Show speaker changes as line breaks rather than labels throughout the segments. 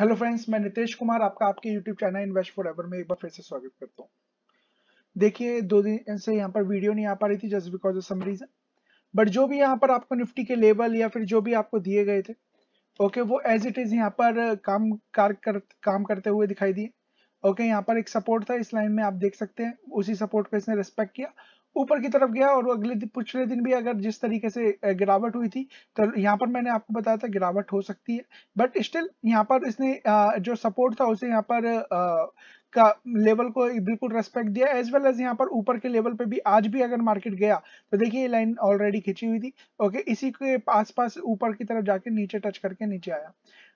Hello friends मैं नितेश कुमार आपका आपके YouTube channel invest forever में एक बार फिर से स्वागत करता हूँ देखिए दो दिन से यहाँ पर वीडियो नहीं आ पा रही थी just because of some reason but जो भी यहाँ पर आपको निफ्टी के लेवल या फिर जो भी आपको दिए गए थे ओके okay, वो एज इट इज यहाँ पर काम कार कर, काम करते हुए दिखाई दिए ओके okay, यहाँ पर एक सपोर्ट था इस लाइन में आप देख सकते हैं उसी सपोर्ट को इसने रेस्पेक्ट किया ऊपर की तरफ गया और अगले दिन पिछले दिन भी अगर जिस तरीके से गिरावट हुई थी तो यहाँ पर मैंने आपको बताया था गिरावट हो सकती है बट स्टिल यहाँ पर इसने जो सपोर्ट था उसे यहाँ पर का लेवल को बिल्कुल रेस्पेक्ट दिया एज वेल एज यहाँ पर ऊपर के लेवल पे भी आज भी अगर मार्केट गया तो देखिए ये लाइन ऑलरेडी खिंची हुई थी ओके इसी के आस पास ऊपर की तरफ जाके नीचे टच करके नीचे आया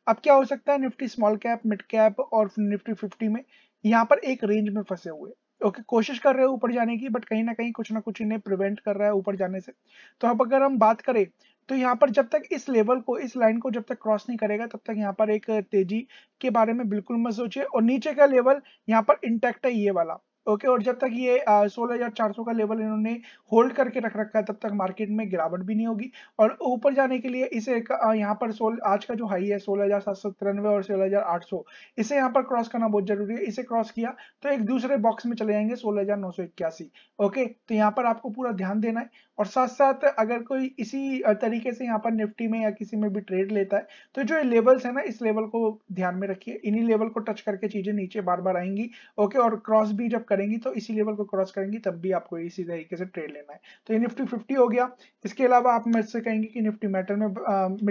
अब क्या हो सकता है Nifty small cap mid cap और निफ्टी फिफ्टी में यहाँ पर एक रेंज में फंसे हुए ओके कोशिश कर रहे हैं ऊपर जाने की बट कहीं ना कहीं कुछ ना कुछ इन्हें प्रिवेंट कर रहा है ऊपर जाने से तो अब अगर हम बात करें तो यहाँ पर जब तक इस लेवल को इस लाइन को जब तक क्रॉस नहीं करेगा तब तक यहाँ पर एक तेजी के बारे में बिल्कुल मत सोचिए और नीचे का लेवल यहाँ पर इंटैक्ट है ये वाला ओके और जब तक ये सोलह हजार चार सौ का लेवल इन्होंने होल्ड करके रख रखा है तब तक मार्केट में गिरावट भी नहीं होगी और ऊपर जाने के लिए इसे यहाँ पर सोल आज का जो हाई है सोलह हजार सात सौ तिरानवे और सोलह हजार आठ सौ इसे यहाँ पर क्रॉस करना बहुत जरूरी है इसे क्रॉस किया तो एक दूसरे बॉक्स में चले जाएंगे सोलह हजार नौ सौ इक्यासी ओके तो यहाँ पर आपको पूरा ध्यान देना है और साथ साथ अगर कोई इसी तरीके से यहाँ पर निफ्टी में या किसी में भी ट्रेड लेता है तो जो ये लेवल्स है ना इस लेवल को ध्यान में रखिए इन्हीं लेवल को टच करके चीजें नीचे बार बार आएंगी ओके और क्रॉस भी जब करेंगी तो इसी लेवल को क्रॉस करेंगी तब भी आपको इसी तरीके से ट्रेड लेना है तो ये निफ्टी फिफ्टी हो गया इसके अलावा आप मेरे से कहेंगे कि निफ्टी मेटल में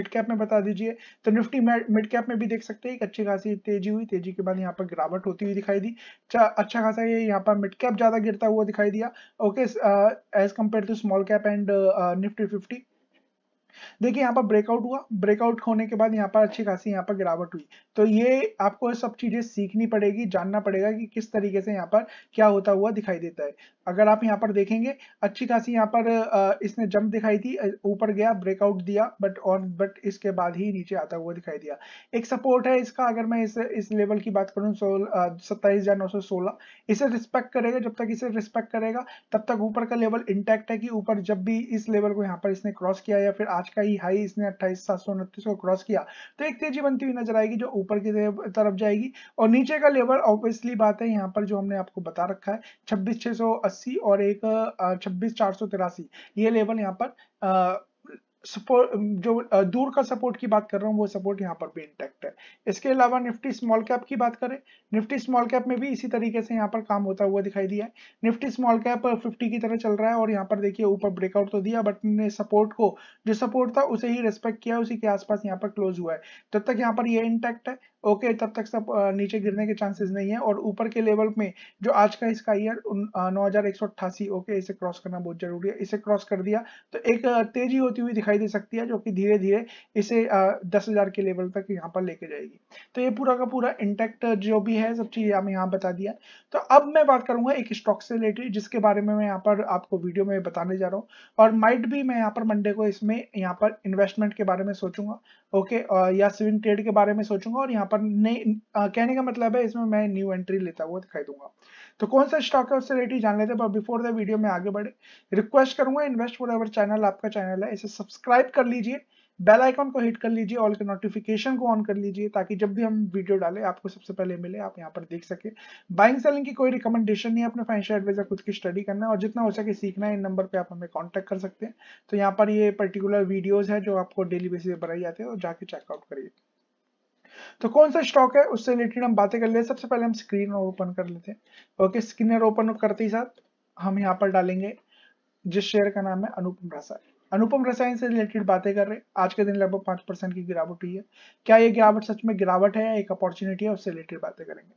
मिड कैप में बता दीजिए तो निफ्टी मिड कैप में भी देख सकते हैं एक अच्छी खासी तेजी हुई तेजी के बाद यहाँ पर गिरावट होती हुई दिखाई दी अच्छा खासा ये यहाँ पर मिड कैप ज्यादा गिरता हुआ दिखाई दिया okay as compare to small cap and Nifty fifty देखिए यहाँ पर ब्रेकआउट हुआ ब्रेकआउट होने के बाद यहाँ पर अच्छी खासी यहाँ पर गिरावट हुई तो ये आपको सब चीजें सीखनी पड़ेगी जानना पड़ेगा कि किस तरीके से यहाँ पर क्या होता हुआ दिखाई देता है अगर आप यहाँ पर देखेंगे अच्छी खासी यहाँ पर इसने जंप दिखाई थी ऊपर गया ब्रेकआउट दिया बट और बट इसके बाद ही नीचे आता हुआ दिखाई दिया एक सपोर्ट है इसका अगर मैं इस इस लेवल की बात करूँ सत्ताईस हजार इसे रिस्पेक्ट करेगा जब तक इसे रिस्पेक्ट करेगा तब तक ऊपर का लेवल इंटैक्ट है कि ऊपर जब भी इस लेवल को यहाँ पर इसने क्रॉस किया या फिर आज आज का ही हाई इसने अट्ठाईस सात सौ उनतीस को क्रॉस किया तो एक तेजी बनती हुई नजर आएगी जो ऊपर की तरफ जाएगी और नीचे का लेवल ऑब्वियसली बात है यहाँ पर जो हमने आपको बता रखा है छब्बीस छह सौ अस्सी और एक छब्बीस चार सौ तिरासी ये लेवल यहाँ पर सपोर्ट um, जो uh, दूर का सपोर्ट की बात कर रहा हूँ वो सपोर्ट यहाँ पर भी इंटैक्ट है इसके अलावा निफ्टी स्मॉल कैप की बात करें निफ्टी स्मॉल कैप में भी इसी तरीके से यहाँ पर काम होता हुआ दिखाई दिया है निफ्टी स्मॉल कैप 50 की तरह चल रहा है और यहाँ पर देखिए ऊपर ब्रेकआउट तो दिया बट ने सपोर्ट को जो सपोर्ट था उसे ही रेस्पेक्ट किया उसी के आसपास यहाँ पर क्लोज हुआ है तब तक यहाँ पर ये इंटैक्ट है ओके तब तक सब uh, नीचे गिरने के चांसेस नहीं है और ऊपर के लेवल में जो आज का इसका ईयर uh, नौ ओके इसे क्रॉस करना बहुत जरूरी है इसे क्रॉस कर दिया तो एक तेजी होती हुई दिखाई दिखाई दे सकती है जो कि धीरे धीरे इसे दस हजार के लेवल तक यहाँ पर लेके जाएगी तो ये पूरा का पूरा इंटेक्ट जो भी है सब चीज हमें यहाँ बता दिया तो अब मैं बात करूंगा एक स्टॉक से रिलेटेड जिसके बारे में मैं यहाँ पर आपको वीडियो में बताने जा रहा हूँ और माइट भी मैं यहाँ पर मंडे को इसमें यहाँ पर इन्वेस्टमेंट के बारे में सोचूंगा ओके या स्विंग ट्रेड के बारे में सोचूंगा और यहाँ पर नई कहने का मतलब है इसमें मैं न्यू एंट्री लेता हुआ दिखाई दूंगा तो कौन सा स्टॉक है उससे रिलेटेड जान लेते हैं बिफोर द वीडियो में आगे बढ़े रिक्वेस्ट करूंगा इन्वेस्ट फॉर एवर चैनल आपका चैनल है इसे सब्सक्राइब सब्सक्राइब कर लीजिए बेल आइकॉन को हिट कर लीजिए ऑल के नोटिफिकेशन को ऑन कर लीजिए ताकि जब भी हम वीडियो डालें आपको सबसे पहले मिले आप यहाँ पर देख सके बाइंग सेलिंग की कोई रिकमेंडेशन नहीं है अपने फाइनेंशियल एडवाइजर खुद की स्टडी करना और जितना हो सके सीखना है इन नंबर पे आप हमें कांटेक्ट कर सकते हैं तो यहाँ पर ये पर्टिकुलर वीडियोज है जो आपको डेली बेसिस पर बनाई जाती है और जाके चेकआउट करिए तो कौन सा स्टॉक है उससे रिलेटेड हम बातें कर ले सबसे पहले हम स्क्रीन ओपन कर लेते हैं ओके स्क्रीनर ओपन करते ही साथ हम यहाँ पर डालेंगे जिस शेयर का नाम है अनुपम रसायन अनुपम रसायन से रिलेटेड बातें कर रहे आज के दिन लगभग पांच परसेंट की गिरावट हुई है क्या ये गिरावट सच में गिरावट है या एक अपॉर्चुनिटी है उससे रिलेटेड बातें करेंगे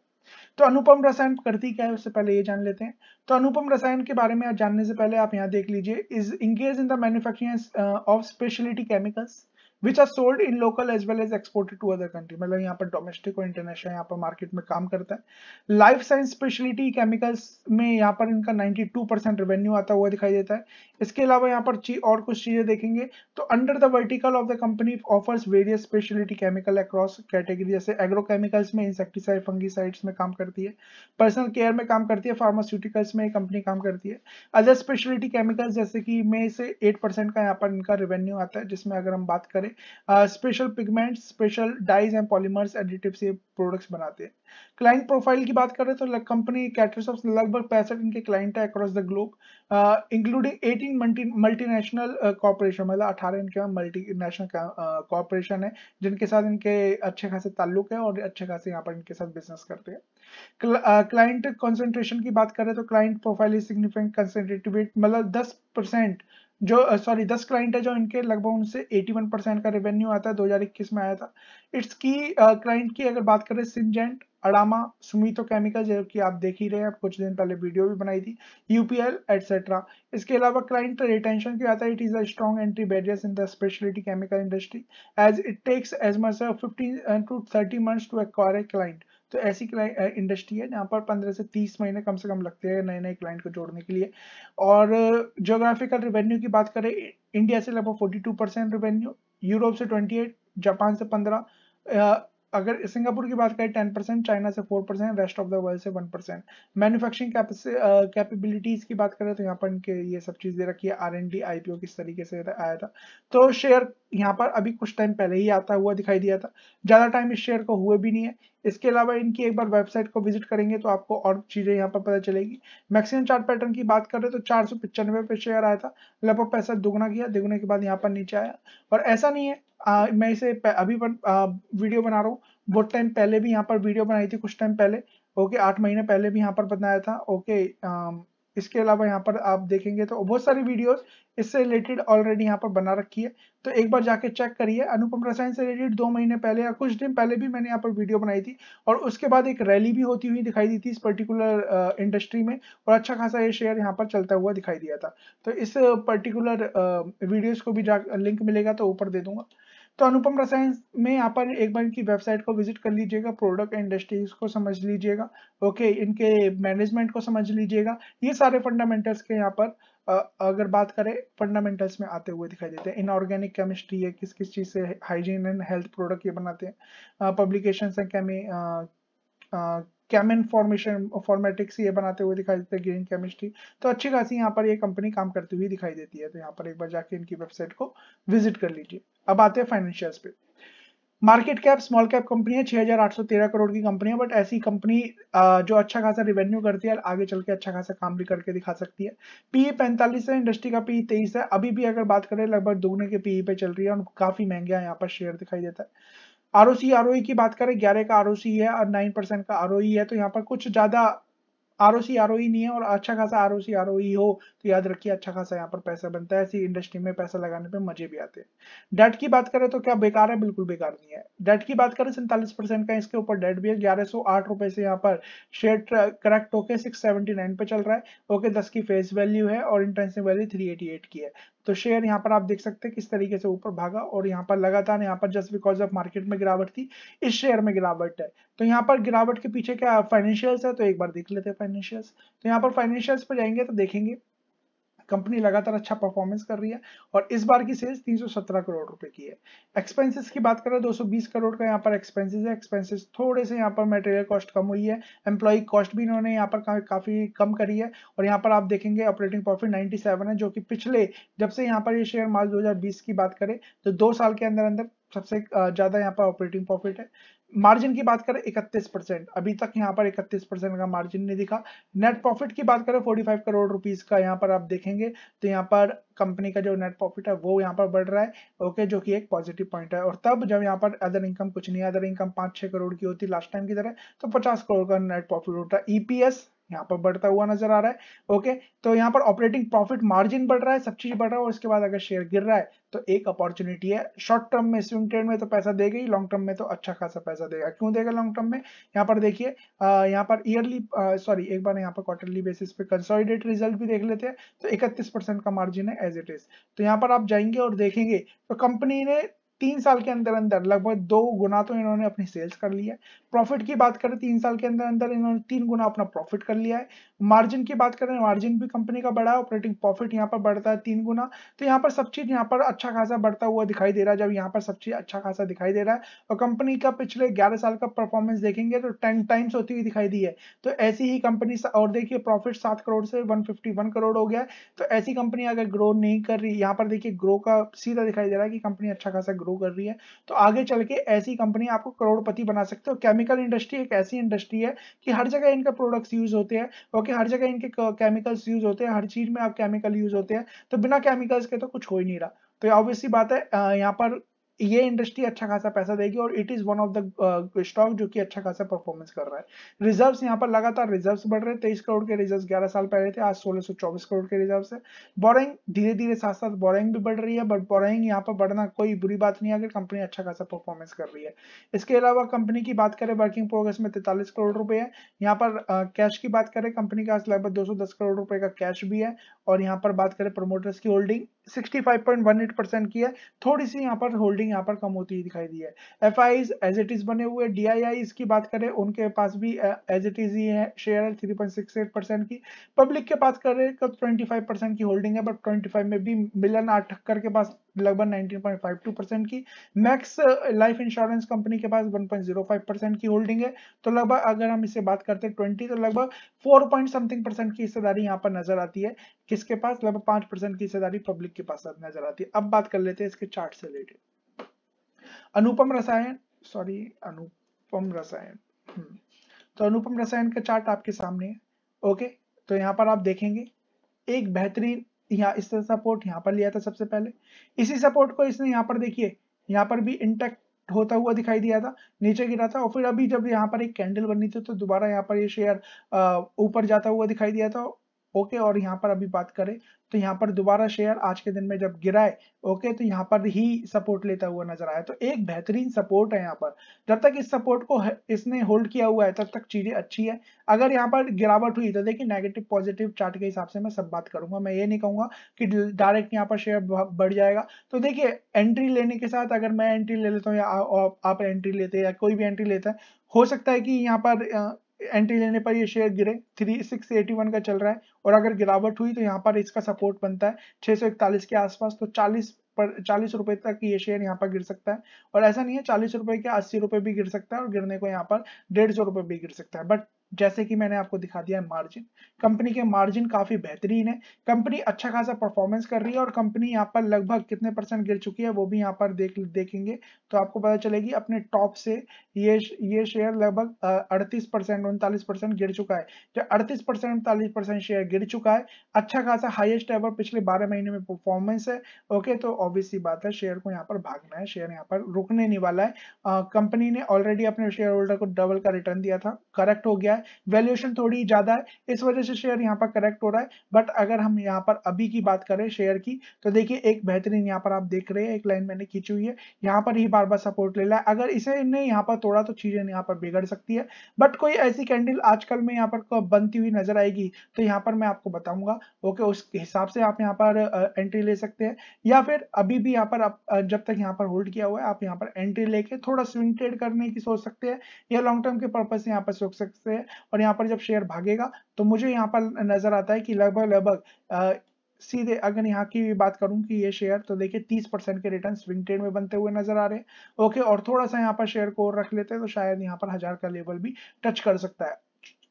तो अनुपम रसायन करती क्या है उससे पहले ये जान लेते हैं तो अनुपम रसायन के बारे में जानने से पहले आप यहाँ देख लीजिए is engage in the manufacturing of speciality chemicals which are sold in local as well as exported to other country मतलब यहाँ पर डोमेस्टिक और इंटरनेशनल यहाँ पर मार्केट में काम करता है लाइफ साइंस स्पेशलिटी केमिकल्स में यहाँ पर इनका 92 परसेंट रेवेन्यू आता हुआ दिखाई देता है इसके अलावा यहाँ पर और कुछ चीजें देखेंगे तो under the vertical of the company offers various speciality chemical across category जैसे एग्रोकेमिकल्स में इंसेक्टिसाइड फंगीसाइड्स में काम करती है पर्सनल केयर में काम करती है फार्मास्यूटिकल्स में कंपनी काम करती है अदर स्पेशलिटी केमिकल्स जैसे कि में से एट का यहाँ पर इनका रेवेन्यू आता है जिसमें अगर हम बात करें सारे special pigments special dyes and polymers additive से प्रोडक्ट्स बनाते हैं क्लाइंट प्रोफाइल की बात करें तो कंपनी कैटर्स ऑफ लगभग पैंसठ इनके क्लाइंट है across the globe including eighteen multinational corporation मतलब अठारह इनके मल्टी नेशनल कॉपोरेशन है जिनके साथ इनके अच्छे खासे ताल्लुक है और अच्छे खासे यहाँ पर इनके साथ बिजनेस करते हैं क्लाइंट कंसंट्रेशन की बात करें तो client profile is significant concentrated मतलब 10 परसेंट जो सॉरी दस क्लाइंट है जो इनके लगभग उनसे 81 परसेंट का रेवेन्यू आता है 2021 में आया था इट्स की क्लाइंट की अगर बात करें सिंजेंट अड़ामा सुमितो केमिकल जो कि आप देख ही रहे हैं कुछ दिन पहले वीडियो भी बनाई थी यूपीएल एटसेट्रा इसके अलावा क्लाइंट रिटेंशन की आता है it is a strong entry barriers in the speciality chemical industry as it takes as much fifteen to thirty months to acquire a client तो ऐसी इंडस्ट्री है जहाँ पर पंद्रह से तीस महीने कम से कम लगते हैं नए नए क्लाइंट को जोड़ने के लिए और जोग्राफिकल रिवेन्यू की बात करें इंडिया से लगभग forty two percent revenue Europe से ट्वेंटी एट जापान से पंद्रह अगर सिंगापुर की बात करें टेन परसेंट चाइना से four percent rest of the world से वन परसेंट मैन्युफैक्चरिंग कैपेबिलिटीज की बात करें तो यहाँ पर इनके ये सब चीज़ दे रखी है R and D I P O किस तरीके से आया था तो शेयर यहाँ पर अभी कुछ टाइम पहले ही आता हुआ दिखाई दिया था ज़्यादा टाइम इस शेयर को हुए भी नहीं है इसके अलावा इनकी एक बार वेबसाइट को विजिट करेंगे तो आपको और चीज़ें यहाँ पर पता चलेगी मैक्सिमम चार्ट पैटर्न की बात करें तो चार सौ पिचानवे पे शेयर आया था लगभग पैसा दुगना किया दुगने के बाद यहाँ पर नीचे आया और ऐसा नहीं है आ, मैं इसे अभी पर आ, वीडियो बना रहा हूँ बहुत टाइम पहले भी यहाँ पर वीडियो बनाई थी कुछ टाइम पहले ओके आठ महीने पहले भी यहाँ पर बनाया था ओके आ, इसके अलावा यहाँ पर आप देखेंगे तो बहुत सारी वीडियोस इससे रिलेटेड ऑलरेडी यहाँ पर बना रखी है तो एक बार जाके चेक करिए अनुपम रसायन से रिलेटेड दो महीने पहले या कुछ दिन पहले भी मैंने यहाँ पर वीडियो बनाई थी और उसके बाद एक रैली भी होती हुई दिखाई दी थी इस पर्टिकुलर इंडस्ट्री uh, में और अच्छा खासा ये शेयर यहाँ पर चलता हुआ दिखाई दिया था तो इस पर्टिकुलर वीडियोज uh, को भी लिंक मिलेगा तो ऊपर दे दूंगा तो अनुपम रसायन में यहाँ पर एक बार इनकी वेबसाइट को विजिट कर लीजिएगा प्रोडक्ट इंडस्ट्रीज को समझ लीजिएगा ओके इनके मैनेजमेंट को समझ लीजिएगा ये सारे फंडामेंटल्स के यहाँ पर अगर बात करें फंडामेंटल्स में आते हुए दिखाई देते हैं इनऑर्गेनिक केमिस्ट्री है किस किस चीज़ से हाइजीन एंड हेल्थ प्रोडक्ट ये बनाते हैं पब्लिकेशन है केमी कैमन फॉर्मेशन फॉर्मेटिक्स ये बनाते हुए दिखाई देते हैं ग्रीन केमिस्ट्री तो अच्छी खासी यहाँ पर ये कंपनी काम करती हुई दिखाई देती है तो यहाँ पर एक बार जाके इनकी वेबसाइट को विजिट कर लीजिए अब आते हैं फाइनेंशियल्स पे market cap small cap company है 6813 करोड़ की कंपनी है बट ऐसी कंपनी जो अच्छा खासा रिवेन्यू करती है आगे चल के अच्छा खासा काम भी करके दिखा सकती है पीई e पैंतालीस है इंडस्ट्री का पीई e तेईस है अभी भी अगर बात करें लगभग दोगुने के पीई e पे चल रही है और काफी महंगे यहाँ पर शेयर दिखाई देता है आर ओ की बात करें ग्यारह का आर है और नाइन परसेंट का आर है तो यहाँ पर कुछ ज्यादा R O C R O नहीं है और अच्छा खासा R O C R O हो तो याद रखिए अच्छा खासा यहाँ पर पैसा बनता है ऐसी इंडस्ट्री में पैसा लगाने पे मजे भी आते हैं डेट की बात करें तो क्या बेकार है बिल्कुल बेकार नहीं है डेट की बात करें सैंतालीस परसेंट का इसके ऊपर डेट भी है ग्यारह सौ आठ रुपए से यहाँ पर शेयर करेक्ट होके सिक्स सेवेंटी नाइन पे चल रहा है ओके दस की फेस वैल्यू है और intrinsic value three eighty eight की है तो शेयर यहाँ पर आप देख सकते हैं किस तरीके से ऊपर भागा और यहाँ पर लगातार यहाँ पर जस्ट बिकॉज ऑफ मार्केट में गिरावट थी इस शेयर में गिरावट है तो यहाँ पर गिरावट के पीछे क्या फाइनेंशियल्स है तो एक बार देख लेते हैं फाइनेंशियल्स तो यहाँ पर फाइनेंशियल्स पर जाएंगे तो देखेंगे कंपनी लगातार अच्छा परफॉर्मेंस कर रही है और इस बार की सेल्स 317 करोड़ रुपए की है एक्सपेंसेस की बात करें 220 करोड़ का यहाँ पर एक्सपेंसेस है एक्सपेंसेस थोड़े से यहाँ पर मटेरियल कॉस्ट कम हुई है एम्प्लॉय कॉस्ट भी इन्होंने यहाँ पर काफी कम करी है और यहाँ पर आप देखेंगे ऑपरेटिंग प्रॉफिट नाइनटी है जो की पिछले जब से यहाँ पर ये शेयर मार्च दो की बात करें तो दो साल के अंदर अंदर सबसे ज्यादा यहाँ पर ऑपरेटिंग प्रॉफिट है मार्जिन की बात करें इकतीस परसेंट अभी तक यहाँ पर इकतीस परसेंट का मार्जिन नहीं दिखा नेट प्रॉफिट की बात करें 45 करोड़ रुपीस का यहाँ पर आप देखेंगे तो यहाँ पर कंपनी का जो नेट प्रॉफिट है वो यहाँ पर बढ़ रहा है ओके जो कि एक पॉजिटिव पॉइंट है और तब जब यहाँ पर अदर इनकम कुछ नहीं अदर इनकम पांच छह करोड़ की होती लास्ट टाइम की तरह तो पचास करोड़ का नेट प्रॉफिट होता है ईपीएस यहाँ पर बढ़ता हुआ नजर आ रहा है ओके तो यहाँ पर ऑपरेटिंग प्रॉफिट मार्जिन बढ़ रहा है सब चीज बढ़ रहा है और इसके बाद अगर शेयर गिर रहा है तो एक अपॉर्चुनिटी है शॉर्ट टर्म में स्विंग ट्रेड में तो पैसा देगा ही लॉन्ग टर्म में तो अच्छा खासा पैसा देगा क्यों देगा लॉन्ग टर्म में यहाँ पर देखिए यहाँ पर ईयरली सॉरी एक बार यहाँ पर क्वार्टरली बेसिस पे कंसोलिडेट रिजल्ट भी देख लेते हैं तो इकतीस का मार्जिन है एज इट इज तो यहाँ पर आप जाएंगे और देखेंगे तो कंपनी ने तीन साल के अंदर अंदर लगभग दो गुना तो इन्होंने अपनी सेल्स कर लिया है प्रॉफिट की बात करें तीन साल के अंदर अंदर इन्होंने तीन गुना अपना प्रॉफिट कर लिया है मार्जिन की बात करें मार्जिन भी कंपनी का बढ़ा है ऑपरेटिंग प्रॉफिट यहाँ पर बढ़ता है तीन गुना तो यहाँ पर सब चीज यहाँ पर अच्छा खासा बढ़ता हुआ दिखाई दे रहा है जब यहाँ पर सब चीज अच्छा खासा दिखाई दे रहा है और कंपनी का पिछले ग्यारह साल का परफॉर्मेंस देखेंगे तो टेन टाइम्स होती हुई दिखाई दी है तो ऐसी ही कंपनी और देखिए प्रॉफिट सात करोड़ से वन करोड़ हो गया तो ऐसी कंपनी अगर ग्रो नहीं कर रही यहाँ पर देखिए ग्रो का सीधा दिखाई दे रहा है कि कंपनी अच्छा खासा ग्रो कर रही है तो आगे चल के ऐसी कंपनी आपको करोड़पति बना सकते हो केमिकल इंडस्ट्री एक ऐसी इंडस्ट्री है कि हर जगह इनके प्रोडक्ट्स यूज होते हैं ओके हर जगह इनके केमिकल्स यूज होते हैं हर चीज में आप केमिकल यूज होते हैं तो बिना केमिकल्स के तो कुछ हो ही नहीं रहा तो ऑब्वियसली बात है यहाँ पर ये इंडस्ट्री अच्छा खासा पैसा देगी और it is one of the stock जो कि अच्छा खासा परफॉर्मेंस कर रहा है रिजर्व्स यहाँ पर लगातार रिजर्व्स बढ़ रहे हैं तेईस करोड़ के रिजर्व्स 11 साल पहले थे आज 1624 करोड़ के रिजर्व्स है बोरिंग धीरे धीरे साथ साथ बोरिंग भी बढ़ रही है बट बोरिंग यहाँ पर बढ़ना कोई बुरी बात नहीं है अगर कंपनी अच्छा खासा परफॉर्मेंस कर रही है इसके अलावा कंपनी की बात करें वर्किंग प्रोग्रेस में तैतालीस करोड़ रुपए है यहाँ पर कैश uh, की बात करें कंपनी का लगभग दो करोड़ रुपए का कैश भी है और यहाँ पर बात करें प्रमोटर्स की होल्डिंग 65.18 परसेंट की है थोड़ी सी यहाँ पर होल्डिंग यहाँ पर कम होती दिखाई दी है एफ एज इट इज बने हुए डी की बात करें उनके पास भी एज इट इज ही है शेयर है 3.68 परसेंट की पब्लिक के पास करें तो 25 परसेंट की होल्डिंग है बट 25 में भी मिलन आठ ठक्कर के पास लगभग 19.52 परसेंट की मैक्स लाइफ इंश्योरेंस कंपनी के पास 1.05 परसेंट की होल्डिंग है तो लगभग अगर हम इसे बात करते हैं 20 तो लगभग 4 पॉइंट समथिंग परसेंट की हिस्सेदारी यहाँ पर नजर आती है किसके पास लगभग पांच परसेंट की हिस्सेदारी पब्लिक के पास नजर आती है अब बात कर लेते हैं इसके चार्ट से रिलेटेड अनुपम रसायन सॉरी अनुपम रसायन हम्म। तो अनुपम रसायन का चार्ट आपके सामने है ओके तो यहाँ पर आप देखेंगे एक बेहतरीन यहाँ इस सपोर्ट यहाँ पर लिया था सबसे पहले इसी सपोर्ट को इसने यहाँ पर देखिए यहाँ पर भी इंटेक्ट होता हुआ दिखाई दिया था नीचे गिरा था और फिर अभी जब यहाँ पर एक कैंडल बनी थी तो दोबारा यहाँ पर ये यह शेयर ऊपर जाता हुआ दिखाई दिया था ओके और यहाँ पर अभी बात करें तो यहाँ पर दोबारा शेयर आज के दिन में जब गिराए ओके तो यहाँ पर ही सपोर्ट लेता हुआ नजर आया तो एक बेहतरीन सपोर्ट है यहाँ पर जब तक इस सपोर्ट को इसने होल्ड किया हुआ है तब तक चीजें अच्छी है अगर यहाँ पर गिरावट हुई तो देखिए नेगेटिव पॉजिटिव चार्ट के हिसाब से मैं सब बात करूंगा मैं ये नहीं कहूंगा कि डायरेक्ट यहाँ पर शेयर बढ़ जाएगा तो देखिए एंट्री लेने के साथ अगर मैं एंट्री ले लेता हूँ या आप एंट्री लेते हैं या कोई भी एंट्री लेता है हो सकता है कि यहाँ पर एंट्री लेने पर ये शेयर गिरे थ्री सिक्स एटी वन का चल रहा है और अगर गिरावट हुई तो यहाँ पर इसका सपोर्ट बनता है छह सौ इकतालीस के आसपास तो चालीस पर चालीस रुपए तक ये शेयर यहाँ पर गिर सकता है और ऐसा नहीं है चालीस रुपए के अस्सी रुपए भी गिर सकता है और गिरने को यहाँ पर डेढ़ सौ रुपए भी गिर सकता है बट जैसे कि मैंने आपको दिखा दिया है मार्जिन कंपनी के मार्जिन काफी बेहतरीन है कंपनी अच्छा खासा परफॉर्मेंस कर रही है और कंपनी यहाँ पर लगभग कितने परसेंट गिर चुकी है वो भी यहाँ पर देख देखेंगे तो आपको पता चलेगी अपने टॉप से ये ये शेयर लगभग अड़तीस परसेंट उनतालीस परसेंट गिर चुका है जो अड़तीस परसेंट उनतालीस परसेंट शेयर गिर चुका है अच्छा खासा हाइएस्ट एवर पिछले बारह महीने में परफॉर्मेंस है ओके तो ऑब्वियसली बात है शेयर को यहाँ पर भागना है शेयर यहाँ पर रुकने नहीं वाला है कंपनी ने ऑलरेडी अपने शेयर होल्डर को डबल का रिटर्न दिया था करेक्ट हो गया है वैल्यूएशन थोड़ी ज्यादा है इस वजह से शेयर यहाँ पर करेक्ट हो रहा है बट अगर हम यहाँ पर अभी की बात करें शेयर की तो देखिए एक बेहतरीन यहाँ पर आप देख रहे हैं एक लाइन मैंने खींची हुई है यहाँ पर ही बार बार सपोर्ट ले रहा है अगर इसे इन्हें यहाँ पर तोड़ा तो चीजें यहाँ पर बिगड़ सकती है बट कोई ऐसी कैंडल आजकल में यहाँ पर बनती हुई नजर आएगी तो यहाँ पर मैं आपको बताऊंगा ओके उस हिसाब से आप यहाँ पर एंट्री ले सकते हैं या फिर अभी भी यहाँ पर आप जब तक यहाँ पर होल्ड किया हुआ है आप यहाँ पर एंट्री लेके थोड़ा स्विंग ट्रेड करने की सोच सकते हैं या लॉन्ग टर्म के पर्पज से यहाँ पर सोच सकते हैं और यहाँ पर जब शेयर भागेगा तो मुझे यहाँ पर नजर आता है कि लगभग लगभग सीधे अगर यहाँ की भी बात करूं कि ये शेयर तो देखिए 30 परसेंट के रिटर्न स्विंग ट्रेड में बनते हुए नजर आ रहे हैं ओके और थोड़ा सा यहाँ पर शेयर को रख लेते हैं तो शायद यहाँ पर हजार का लेवल भी टच कर सकता है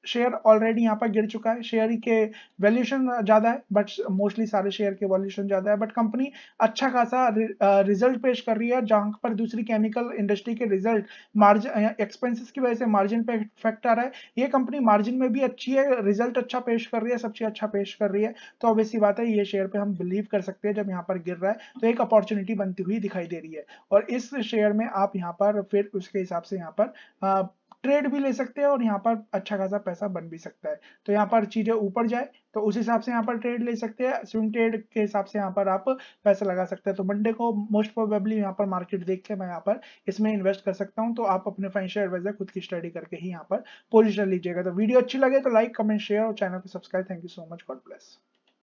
शेयर ऑलरेडी यहाँ पर गिर चुका है शेयर के वैल्यूशन ज़्यादा है बट मोस्टली सारे शेयर के वैल्यूशन ज़्यादा है बट कंपनी अच्छा खासा रिजल्ट पेश कर रही है जहां पर दूसरी केमिकल इंडस्ट्री के रिजल्ट मार्जिन एक्सपेंसिस की वजह से मार्जिन पे इफेक्ट आ रहा है ये कंपनी मार्जिन में भी अच्छी है रिजल्ट अच्छा पेश कर रही है सब चीज़ अच्छा पेश कर रही है तो अब ऐसी बात है ये शेयर पर हम बिलीव कर सकते हैं जब यहाँ पर गिर रहा है तो एक अपॉर्चुनिटी बनती हुई दिखाई दे रही है और इस शेयर में आप यहाँ पर फिर उसके हिसाब से यहाँ पर ट्रेड भी ले सकते हैं और यहाँ पर अच्छा खासा पैसा बन भी सकता है तो यहाँ पर चीजें ऊपर जाए तो उस हिसाब से यहाँ पर ट्रेड ले सकते हैं स्विंग ट्रेड के हिसाब से यहाँ पर आप पैसा लगा सकते हैं तो मंडे को मोस्ट प्रोबेबली यहाँ पर मार्केट देख के मैं यहाँ पर इसमें इन्वेस्ट कर सकता हूँ तो आप अपने फाइनेंशियल एडवाइजर खुद की स्टडी करके ही यहाँ पर पोजिशन लीजिएगा तो वीडियो अच्छी लगे तो लाइक कमेंट शेयर और चैनल को subscribe thank you so much god bless